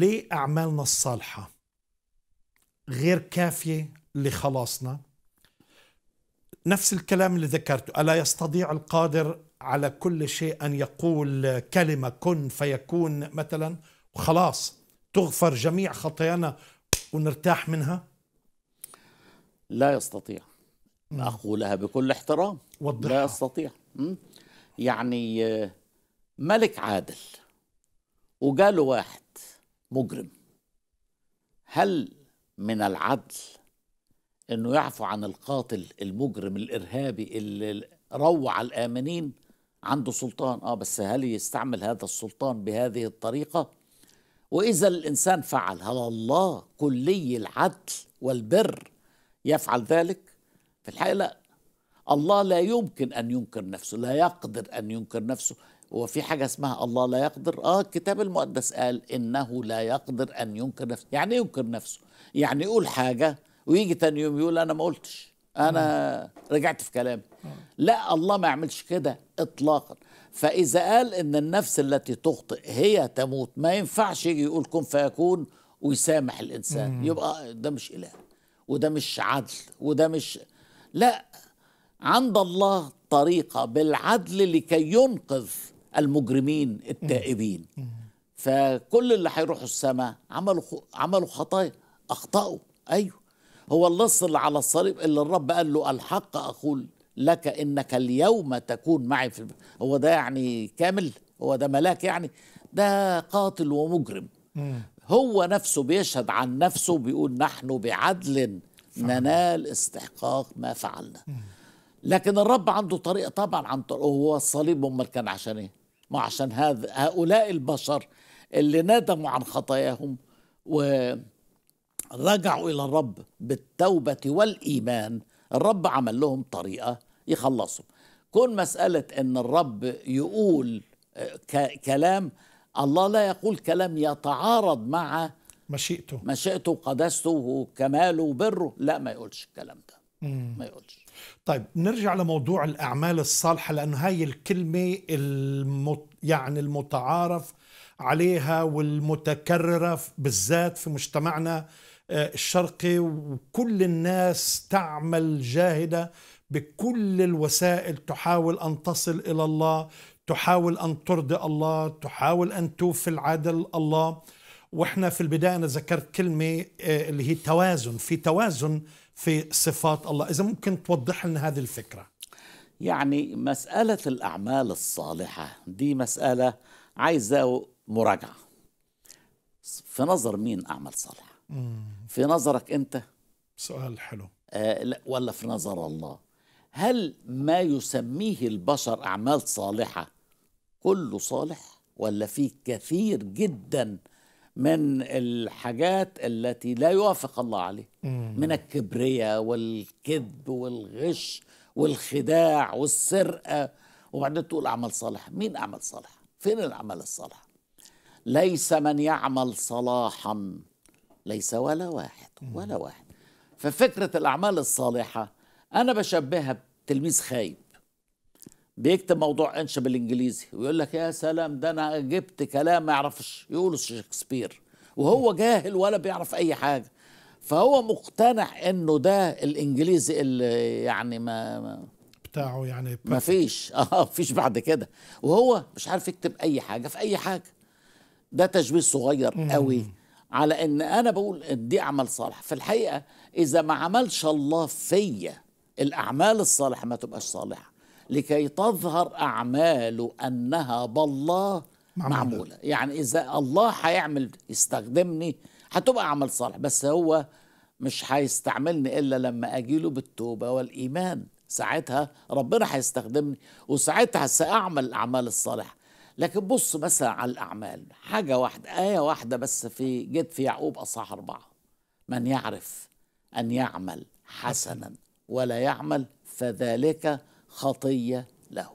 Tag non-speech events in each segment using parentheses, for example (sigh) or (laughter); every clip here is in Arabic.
ليه أعمالنا الصالحة غير كافية لخلاصنا نفس الكلام اللي ذكرته ألا يستطيع القادر على كل شيء أن يقول كلمة كن فيكون مثلا وخلاص تغفر جميع خطايانا ونرتاح منها لا يستطيع م. أقولها بكل احترام وضحها. لا يستطيع م? يعني آه، ملك عادل وقالوا واحد مجرم هل من العدل انه يعفو عن القاتل المجرم الارهابي اللي روع الامنين عنده سلطان اه بس هل يستعمل هذا السلطان بهذه الطريقه واذا الانسان فعل هل الله كلي العدل والبر يفعل ذلك في الحقيقه لا الله لا يمكن ان ينكر نفسه لا يقدر ان ينكر نفسه وفي حاجة اسمها الله لا يقدر آه الكتاب المقدس قال إنه لا يقدر أن ينكر نفسه يعني إيه ينكر نفسه يعني يقول حاجة ويجي تاني يوم يقول أنا ما قلتش أنا نعم. رجعت في كلامي نعم. لا الله ما يعملش كده إطلاقا فإذا قال إن النفس التي تخطئ هي تموت ما ينفعش يجي يقول كن فيكون ويسامح الإنسان يبقى ده مش إله وده مش عدل وده مش لا عند الله طريقة بالعدل لكي ينقذ المجرمين التائبين فكل اللي هيروحوا السماء عملوا عملوا خطايا اخطاوا ايوه هو اللص اللي على الصليب اللي الرب قال له الحق اقول لك انك اليوم تكون معي في هو ده يعني كامل هو ده ملاك يعني ده قاتل ومجرم هو نفسه بيشهد عن نفسه بيقول نحن بعدل ننال استحقاق ما فعلنا لكن الرب عنده طريقه طبعا عن طريقه هو الصليب امال كان عشان ايه ما عشان هذا هؤلاء البشر اللي ندموا عن خطاياهم ورجعوا إلى الرب بالتوبة والإيمان الرب عمل لهم طريقة يخلصوا كون مسألة أن الرب يقول آه، كلام الله لا يقول كلام يتعارض مع مشيئته مشيئته وقداسته وكماله وبره لا ما يقولش الكلام ده ما يقولش طيب نرجع لموضوع الأعمال الصالحة لأنه هاي الكلمة المت يعني المتعارف عليها والمتكررة بالذات في مجتمعنا آه، الشرقي وكل الناس تعمل جاهدة بكل الوسائل تحاول أن تصل إلى الله تحاول أن ترضي الله تحاول أن توفي العدل الله وإحنا في البداية أنا ذكرت كلمة آه، اللي هي توازن في توازن في صفات الله إذا ممكن توضح لنا هذه الفكرة يعني مسألة الأعمال الصالحة دي مسألة عايزة مراجعة في نظر مين أعمال صالحة في نظرك أنت سؤال حلو آه لا ولا في نظر الله هل ما يسميه البشر أعمال صالحة كله صالح ولا في كثير جدا من الحاجات التي لا يوافق الله عليه من الكبرياء والكذب والغش والخداع والسرقة وبعدين تقول أعمل صالح مين أعمل صالح فين الأعمال الصالحة ليس من يعمل صلاحا ليس ولا واحد ولا واحد ففكرة الأعمال الصالحة أنا بشبهها بتلميذ خايب بيكتب موضوع انشا بالانجليزي ويقول لك يا سلام ده انا جبت كلام ما يعرفش يقوله شكسبير وهو جاهل ولا بيعرف اي حاجه فهو مقتنع انه ده الانجليزي اللي يعني ما, ما بتاعه يعني ما فيش (laughs) اه فيش بعد كده وهو مش عارف يكتب اي حاجه في اي حاجه ده تجويز صغير قوي على ان انا بقول دي اعمال صالحه في الحقيقه اذا ما عملش الله فيا الاعمال الصالحه ما تبقاش صالحه لكي تظهر أعماله أنها بالله معمولة. معمولة يعني إذا الله هيعمل يستخدمني هتبقى أعمال صالح بس هو مش هيستعملني إلا لما أجيله بالتوبة والإيمان ساعتها ربنا هيستخدمني وساعتها سأعمل الأعمال الصالحة لكن بص مثلا على الأعمال حاجة واحدة آية واحدة بس في جد في يعقوب أصحاح أربعة من يعرف أن يعمل حسنا ولا يعمل فذلك خطية له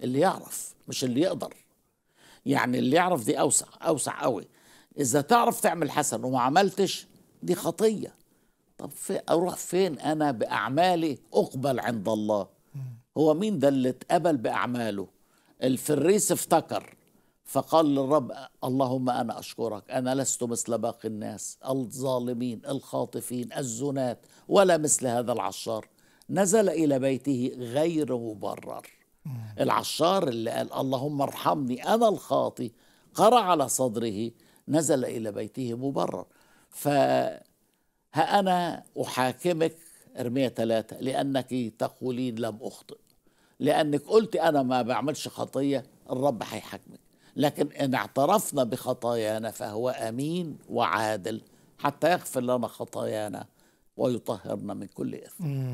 اللي يعرف مش اللي يقدر يعني اللي يعرف دي أوسع أوسع قوي إذا تعرف تعمل حسن وما عملتش دي خطية طب في أروح فين أنا بأعمالي أقبل عند الله هو مين ده اللي اتقبل بأعماله الفريس افتكر فقال للرب اللهم أنا أشكرك أنا لست مثل باقي الناس الظالمين الخاطفين الزنات ولا مثل هذا العشار نزل إلى بيته غير مبرر العشار اللي قال اللهم ارحمني أنا الخاطي قرع على صدره نزل إلى بيته مبرر أنا أحاكمك ارمية ثلاثة لأنك تقولين لم أخطئ لأنك قلت أنا ما بعملش خطية الرب هيحاكمك لكن إن اعترفنا بخطايانا فهو أمين وعادل حتى يغفر لنا خطايانا ويطهرنا من كل إثم